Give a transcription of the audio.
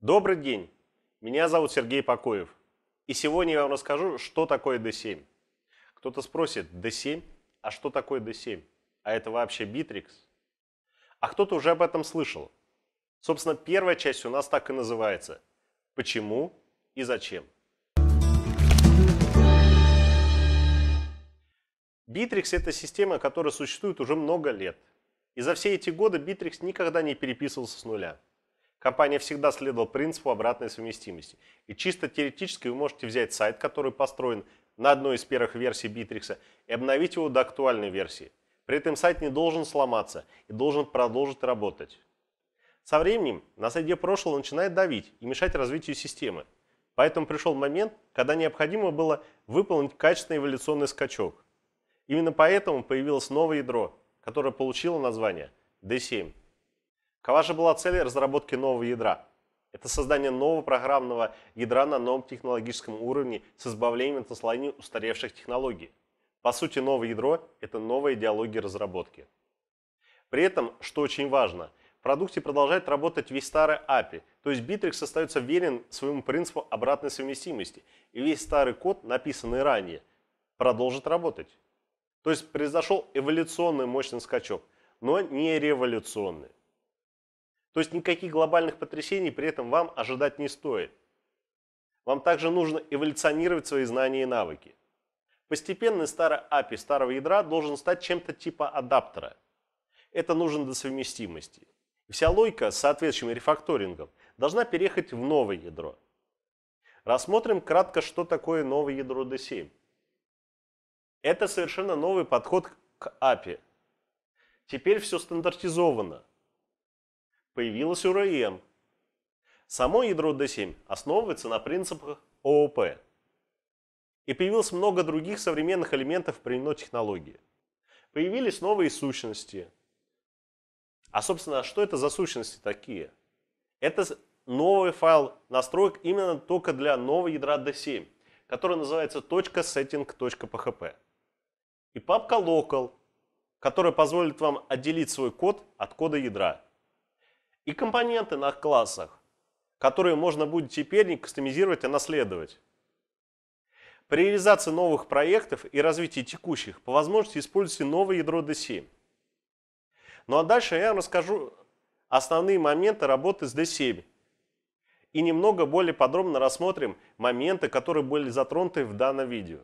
Добрый день, меня зовут Сергей Покоев. И сегодня я вам расскажу, что такое D7. Кто-то спросит, D7? А что такое D7? А это вообще битрикс? А кто-то уже об этом слышал. Собственно, первая часть у нас так и называется. Почему и зачем? Битрикс – это система, которая существует уже много лет. И за все эти годы Битрикс никогда не переписывался с нуля – Компания всегда следовала принципу обратной совместимости. И чисто теоретически вы можете взять сайт, который построен на одной из первых версий Битрикса, и обновить его до актуальной версии. При этом сайт не должен сломаться и должен продолжить работать. Со временем на сайте прошлого начинает давить и мешать развитию системы. Поэтому пришел момент, когда необходимо было выполнить качественный эволюционный скачок. Именно поэтому появилось новое ядро, которое получило название D7. Какова же была цель разработки нового ядра? Это создание нового программного ядра на новом технологическом уровне с избавлением от наслоений устаревших технологий. По сути, новое ядро – это новая идеология разработки. При этом, что очень важно, в продукте продолжает работать весь старый API, то есть Bittrex остается верен своему принципу обратной совместимости, и весь старый код, написанный ранее, продолжит работать. То есть произошел эволюционный мощный скачок, но не революционный. То есть никаких глобальных потрясений при этом вам ожидать не стоит. Вам также нужно эволюционировать свои знания и навыки. Постепенно старый API старого ядра должен стать чем-то типа адаптера. Это нужно до совместимости. вся логика с соответствующим рефакторингом должна переехать в новое ядро. Рассмотрим кратко, что такое новое ядро D7. Это совершенно новый подход к API. Теперь все стандартизовано появилась УРМ. Само ядро D7 основывается на принципах ООП. И появилось много других современных элементов примененной технологии. Появились новые сущности. А, собственно, что это за сущности такие? Это новый файл настроек именно только для нового ядра D7, который называется .setting.php. И папка local, которая позволит вам отделить свой код от кода ядра и компоненты на классах, которые можно будет теперь кастомизировать и а наследовать. При реализации новых проектов и развитии текущих по возможности используйте новое ядро D7. Ну а дальше я расскажу основные моменты работы с D7 и немного более подробно рассмотрим моменты, которые были затронуты в данном видео.